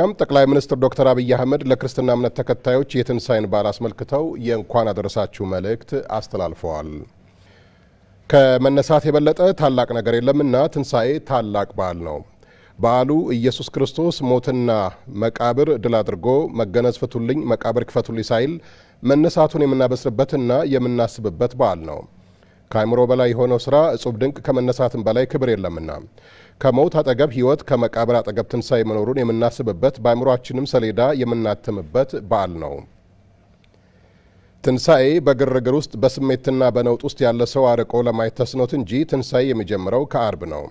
ያም ጠቅላይ ሚኒስትር ዶክተር አብይ አህመድ ለክርስትና እምነት ተከታዮች የትንሣኤን በዓል አስመልክተው የእንኳን አደረሳችሁ መልእክት አስተላልፈዋል። ከመነሳት የበለጠ ታላቅ ነገር የለምና ትንሣኤ ታላቅ በዓል ነው። በዓሉ ኢየሱስ ክርስቶስ ሞትና መቃብር ድል አድርጎ መገነዝ ፍቱልኝ፣ መቃብር ክፈቱልኝ ሳይል መነሳቱን የምናበስርበትና የምናስብበት በዓል ነው። ከአእምሮ በላይ የሆነው ስራ እጹብ ድንቅ ከመነሳትም በላይ ክብር የለምና ከሞት አጠገብ ህይወት፣ ከመቃብር አጠገብ ትንሣኤ መኖሩን የምናስብበት በአእምሯችንም ሰሌዳ የምናትምበት በዓል ነው። ትንሣኤ በግርግር ውስጥ በስሜትና በነውጥ ውስጥ ያለ ሰው አርቆ ለማየት ተስኖት እንጂ ትንሣኤ የሚጀምረው ከአርብ ነው።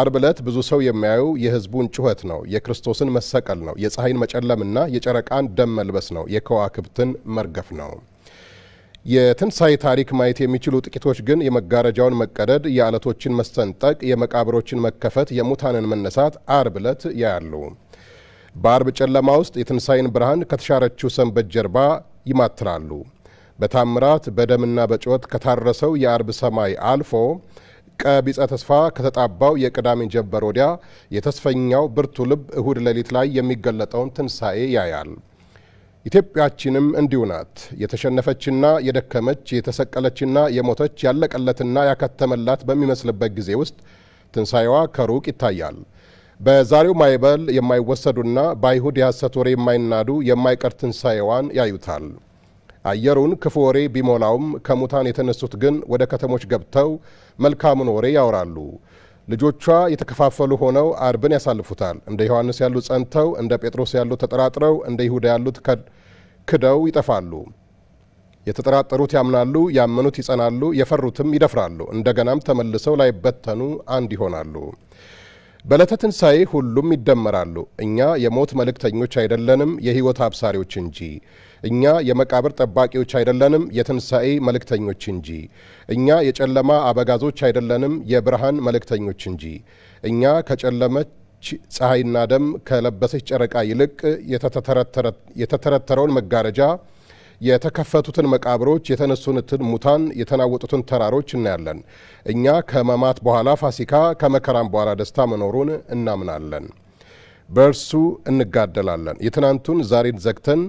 አርብ ዕለት ብዙ ሰው የሚያዩ የህዝቡን ጩኸት ነው፣ የክርስቶስን መሰቀል ነው፣ የፀሐይን መጨለምና የጨረቃን ደም መልበስ ነው፣ የከዋክብትን መርገፍ ነው። የትንሣኤ ታሪክ ማየት የሚችሉ ጥቂቶች ግን የመጋረጃውን መቀደድ፣ የአለቶችን መሰንጠቅ፣ የመቃብሮችን መከፈት፣ የሙታንን መነሳት አርብ ዕለት ያያሉ። በአርብ ጨለማ ውስጥ የትንሣኤን ብርሃን ከተሻረችው ሰንበት ጀርባ ይማትራሉ። በታምራት በደምና በጩኸት ከታረሰው የአርብ ሰማይ አልፎ ቀቢጸ ተስፋ ከተጣባው የቅዳሜ ጀንበር ወዲያ የተስፈኛው ብርቱ ልብ እሁድ ሌሊት ላይ የሚገለጠውን ትንሣኤ ያያል። ኢትዮጵያችንም እንዲሁ ናት። የተሸነፈችና የደከመች የተሰቀለችና የሞተች ያለቀለትና ያከተመላት በሚመስልበት ጊዜ ውስጥ ትንሣኤዋ ከሩቅ ይታያል። በዛሬው ማይበል የማይወሰዱና በአይሁድ የሐሰት ወሬ የማይናዱ የማይቀር ትንሣኤዋን ያዩታል። አየሩን ክፉ ወሬ ቢሞላውም ከሙታን የተነሱት ግን ወደ ከተሞች ገብተው መልካሙን ወሬ ያወራሉ። ልጆቿ የተከፋፈሉ ሆነው አርብን ያሳልፉታል። እንደ ዮሐንስ ያሉ ጸንተው፣ እንደ ጴጥሮስ ያሉ ተጠራጥረው፣ እንደ ይሁዳ ያሉት ክደው ይጠፋሉ። የተጠራጠሩት ያምናሉ፣ ያመኑት ይጸናሉ፣ የፈሩትም ይደፍራሉ። እንደገናም ተመልሰው ላይበተኑ አንድ ይሆናሉ። በዕለተ ትንሣኤ ሁሉም ይደመራሉ። እኛ የሞት መልእክተኞች አይደለንም፣ የሕይወት አብሳሪዎች እንጂ። እኛ የመቃብር ጠባቂዎች አይደለንም፣ የትንሣኤ መልእክተኞች እንጂ። እኛ የጨለማ አበጋዞች አይደለንም፣ የብርሃን መልእክተኞች እንጂ። እኛ ከጨለመች ፀሐይና ደም ከለበሰች ጨረቃ ይልቅ የተተረተረውን መጋረጃ የተከፈቱትን መቃብሮች፣ የተነሱትን ሙታን፣ የተናወጡትን ተራሮች እናያለን። እኛ ከመማት በኋላ ፋሲካ ከመከራም በኋላ ደስታ መኖሩን እናምናለን። በእርሱ እንጋደላለን። የትናንቱን ዛሬን ዘግተን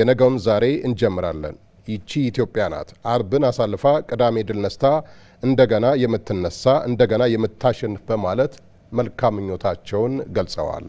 የነገውን ዛሬ እንጀምራለን። ይቺ ኢትዮጵያ ናት። አርብን አሳልፋ ቅዳሜ ድል ነስታ እንደገና የምትነሳ እንደገና የምታሸንፍ በማለት መልካም ምኞታቸውን ገልጸዋል።